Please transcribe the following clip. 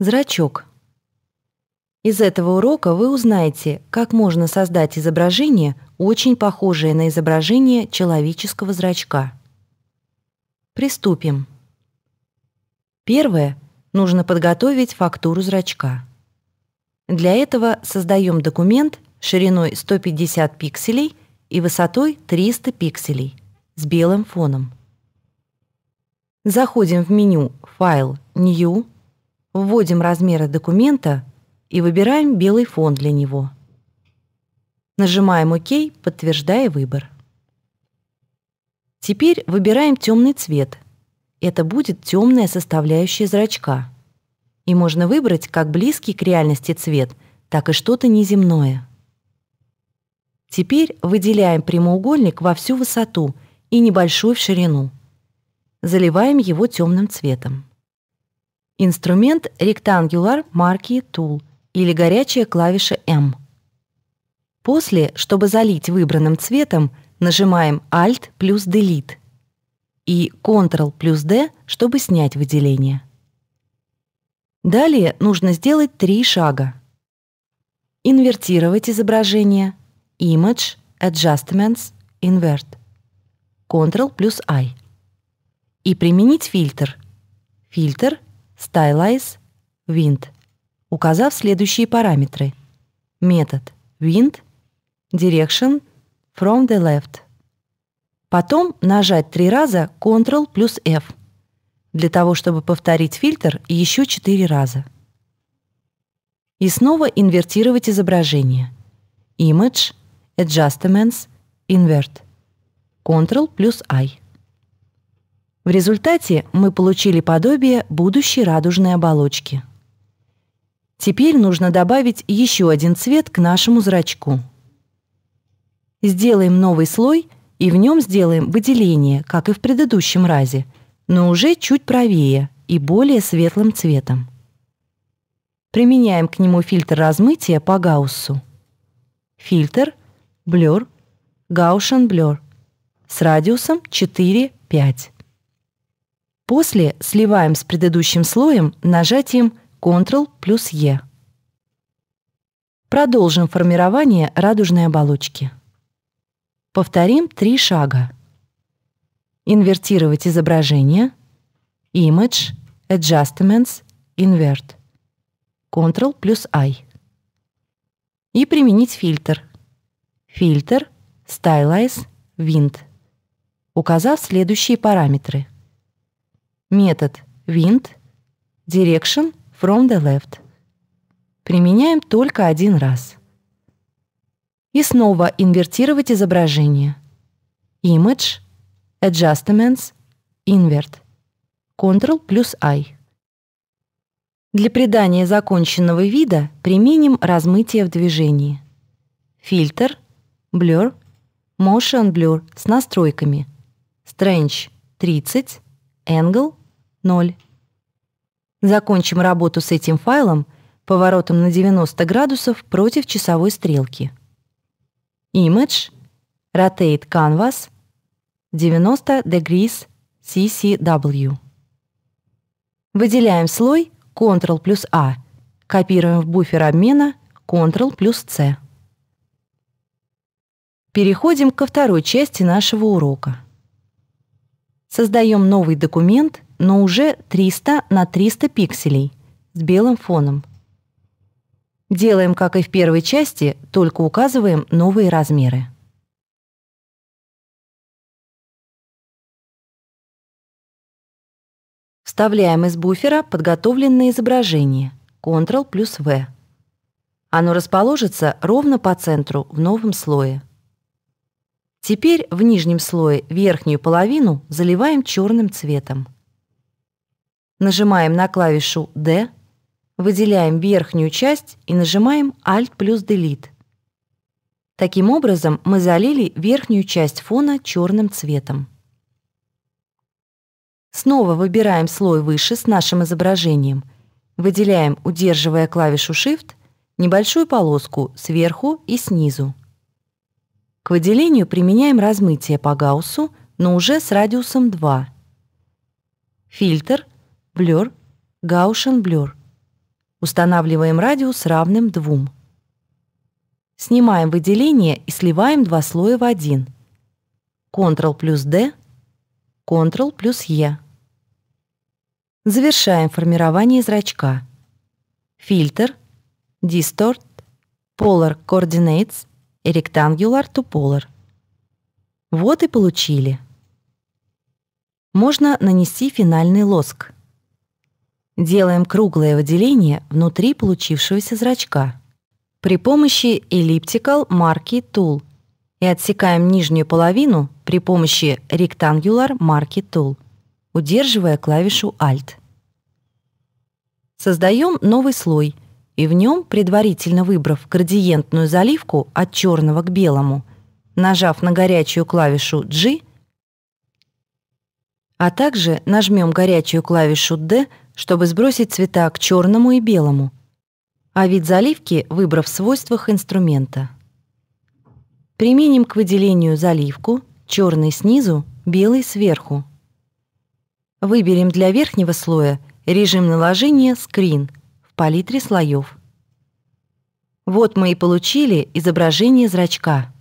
Зрачок. Из этого урока вы узнаете, как можно создать изображение, очень похожее на изображение человеческого зрачка. Приступим. Первое. Нужно подготовить фактуру зрачка. Для этого создаем документ шириной 150 пикселей и высотой 300 пикселей с белым фоном. Заходим в меню «Файл», «New», Вводим размеры документа и выбираем белый фон для него. Нажимаем «Ок», подтверждая выбор. Теперь выбираем темный цвет. Это будет темная составляющая зрачка. И можно выбрать как близкий к реальности цвет, так и что-то неземное. Теперь выделяем прямоугольник во всю высоту и небольшую в ширину. Заливаем его темным цветом. Инструмент Rectangular марки Tool или горячая клавиша M. После, чтобы залить выбранным цветом, нажимаем Alt плюс Delete и Ctrl плюс D, чтобы снять выделение. Далее нужно сделать три шага. Инвертировать изображение Image, Adjustments, Invert, Ctrl плюс I и применить фильтр. Фильтр Stylize — Wind, указав следующие параметры. Метод — Wind, Direction — From the left. Потом нажать три раза Ctrl плюс F для того, чтобы повторить фильтр еще четыре раза. И снова инвертировать изображение. Image, Adjustments, Invert. Ctrl плюс I. В результате мы получили подобие будущей радужной оболочки. Теперь нужно добавить еще один цвет к нашему зрачку. Сделаем новый слой и в нем сделаем выделение, как и в предыдущем разе, но уже чуть правее и более светлым цветом. Применяем к нему фильтр размытия по гауссу. Фильтр, блюр гаушен блюр с радиусом 4,5. После сливаем с предыдущим слоем нажатием Ctrl плюс E. Продолжим формирование радужной оболочки. Повторим три шага. Инвертировать изображение. Image, Adjustments, Invert. Ctrl плюс I. И применить фильтр. Фильтр, Stylize, Wind. Указав следующие параметры – Метод wind direction from the left. Применяем только один раз. И снова инвертировать изображение. Image, Adjustments, Invert. Ctrl плюс I. Для придания законченного вида применим размытие в движении. Фильтр, Blur, Motion Blur с настройками. Strange 30, Angle 0. Закончим работу с этим файлом поворотом на 90 градусов против часовой стрелки. Image, Rotate Canvas, 90 degrees CCW. Выделяем слой Ctrl плюс A, копируем в буфер обмена Ctrl плюс C. Переходим ко второй части нашего урока. Создаем новый документ но уже 300 на 300 пикселей с белым фоном. Делаем, как и в первой части, только указываем новые размеры. Вставляем из буфера подготовленное изображение Ctrl плюс V. Оно расположится ровно по центру в новом слое. Теперь в нижнем слое верхнюю половину заливаем черным цветом. Нажимаем на клавишу D, выделяем верхнюю часть и нажимаем Alt плюс Delete. Таким образом мы залили верхнюю часть фона черным цветом. Снова выбираем слой выше с нашим изображением. Выделяем, удерживая клавишу Shift, небольшую полоску сверху и снизу. К выделению применяем размытие по гауссу, но уже с радиусом 2. Фильтр — Блюр, Гаушен-блюр. Устанавливаем радиус равным двум. Снимаем выделение и сливаем два слоя в один. Ctrl плюс D, Ctrl плюс E. Завершаем формирование зрачка. Фильтр, Distort, Polar Coordinates и Rectangular to Polar. Вот и получили. Можно нанести финальный лоск. Делаем круглое выделение внутри получившегося зрачка при помощи Elliptical марки Tool и отсекаем нижнюю половину при помощи Rectangular марки Tool, удерживая клавишу Alt. Создаем новый слой и в нем, предварительно выбрав градиентную заливку от черного к белому, нажав на горячую клавишу G, а также нажмем горячую клавишу D – чтобы сбросить цвета к черному и белому, а вид заливки выбрав в свойствах инструмента. Применим к выделению заливку черный снизу, белый сверху. Выберем для верхнего слоя режим наложения «Скрин» в палитре слоев. Вот мы и получили изображение зрачка.